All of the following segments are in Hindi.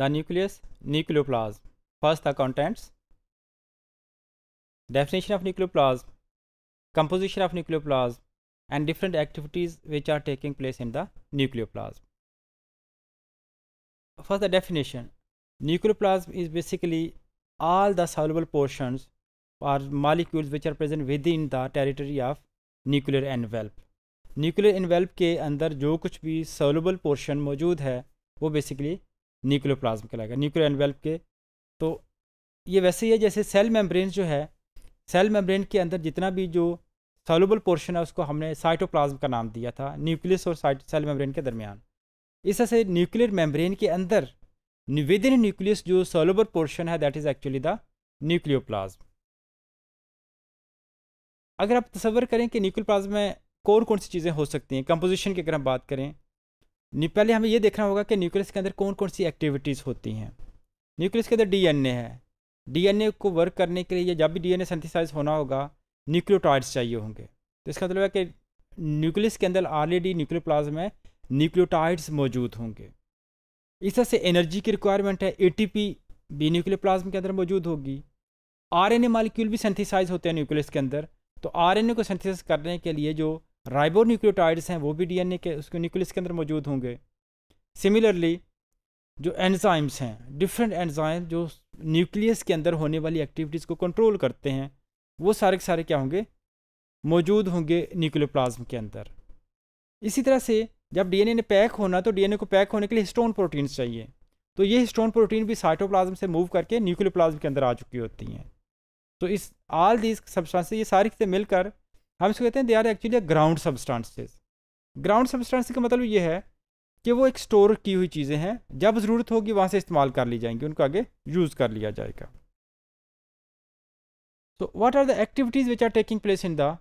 the nucleus nucleoplasm first the contents definition of nucleoplasm composition of nucleoplasm and different activities which are taking place in the nucleoplasm first the definition nucleoplasm is basically all the soluble portions or molecules which are present within the territory of nuclear envelope nuclear envelope के अंदर जो कुछ भी सोलबल पोर्शन मौजूद है वो बेसिकली न्यूक्लियो प्लाज्म कहलाएगा न्यूक्लियर एनवेल्प के तो ये वैसे ही है जैसे सेल मेम्ब्रेन जो है सेल मेम्ब्रेन के अंदर जितना भी जो सोलबल पोर्शन है उसको हमने साइटोप्लाज्म का नाम दिया था न्यूक्लियस और साइट सेल मेम्ब्रेन के दरमियान इस तरह से न्यूक्लियर मेम्ब्रेन के अंदर विद इन न्यूक्लियस जो सोलबल पोर्शन है that is actually the nucleoplasm अगर आप तस्वर करें कि न्यूक्लियोप्लाज्म में कौन कौन सी चीज़ें हो सकती हैं कंपोजिशन की अगर हम बात करें पहले हमें यह देखना होगा कि न्यूक्लियस के अंदर कौन कौन सी एक्टिविटीज़ होती हैं न्यूक्लियस के अंदर डीएनए है डीएनए को वर्क करने के लिए जब भी डीएनए सिंथेसाइज होना होगा न्यूक्लियोटाइड्स चाहिए होंगे तो इसका मतलब है कि न्यूक्लियस के अंदर ऑलरेडी न्यूक्लियोप्लाज्म में न्यूक्लियोटाइड्स मौजूद होंगे इस तरह से एनर्जी की रिक्वायरमेंट है एटीपी भी न्यूक्लियोप्लाज्म के अंदर मौजूद होगी आरएनए मालिक्यूल भी सेंथिसाइज होते हैं न्यूक्लियस के अंदर तो आर को सेंथिसाइज करने के लिए जो राइबोन्यूक्लियोटाइड्स हैं वो भी डीएनए के उसके न्यूक्लियस के अंदर मौजूद होंगे सिमिलरली जो एनजाइम्स हैं डिफरेंट एनजाइम जो न्यूक्लियस के अंदर होने वाली एक्टिविटीज़ को कंट्रोल करते हैं वो सारे के सारे क्या होंगे मौजूद होंगे न्यूक्लियोप्लाज्म के अंदर इसी तरह से जब डीएनए ने पैक होना तो डीएनए को पैक होने के लिए हिस्टोन प्रोटीन्स चाहिए तो ये हिस्टोन प्रोटीन भी साइटोप्लाज्म से मूव करके न्यूक्लियोप्लाज्म के अंदर आ चुकी होती हैं तो इस ऑल दीज सब्सटेंसेस ये सारी चीज़ें मिलकर हम इसको कहते हैं they are actually ground substances ground substance का मतलब ये है कि वो एक स्टोर की हुई चीज़ें हैं जब ज़रूरत होगी वहाँ से इस्तेमाल कर ली जाएंगी उनको आगे यूज़ कर लिया जाएगा so what are the activities which are taking place in the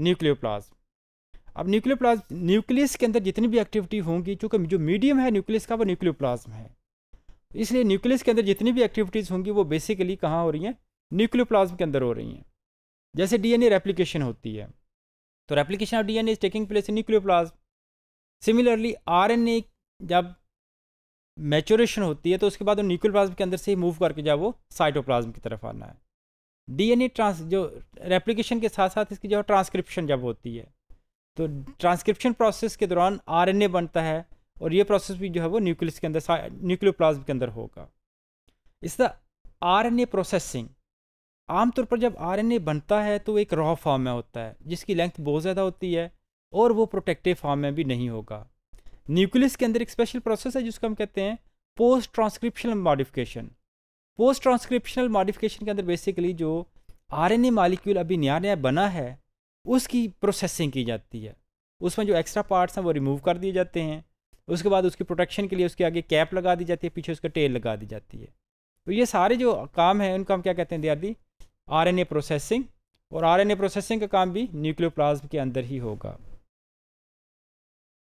nucleo अब न्यूक्लियो न्यूक्लियस के अंदर जितनी भी एक्टिविटी होंगी चूँकि जो मीडियम है न्यूक्लियस का वो न्यूक्लियो है इसलिए न्यूक्लियस के अंदर जितनी भी एक्टिविटीज़ होंगी वो बेसिकली कहाँ हो रही हैं न्यूक्लियो के अंदर हो रही हैं जैसे डीएनए एन होती है तो replication of DNA is taking place in nucleoplasm similarly RNA जब मैचोरेशन होती है तो उसके बाद वो न्यूक्लियोप्लाज्म के अंदर से ही मूव करके जब वो साइटोप्लाज्म की तरफ आना है डीएनए ट्रांस जो रेप्लीकेशन के साथ साथ इसकी जो ट्रांसक्रिप्शन जब होती है तो ट्रांसक्रिप्शन प्रोसेस के दौरान आर बनता है और ये प्रोसेस भी जो है वो न्यूक्लियस के अंदर न्यूक्लियोप्लाज्म के अंदर होगा इस द आरएनए प्रोसेसिंग आमतौर पर जब आरएनए बनता है तो एक रॉ फॉर्म में होता है जिसकी लेंथ बहुत ज़्यादा होती है और वो प्रोटेक्टिव फॉर्म में भी नहीं होगा न्यूक्लियस के अंदर एक स्पेशल प्रोसेस है जिसको हम कहते हैं post transcriptional modification post transcriptional modification के अंदर बेसिकली जो आर एन ए मालिक्यूल अभी नया नया बना है उसकी प्रोसेसिंग की जाती है उसमें जो एक्स्ट्रा पार्ट्स हैं वो रिमूव कर दिए जाते हैं उसके बाद उसकी प्रोटेक्शन के लिए उसके आगे कैप लगा दी जाती है पीछे उसका टेल लगा दी जाती है तो ये सारे जो काम है उनका हम क्या कहते हैं they are the RNA processing और आरएनए प्रोसेसिंग का काम भी न्यूक्लियोप्लाज्म के अंदर ही होगा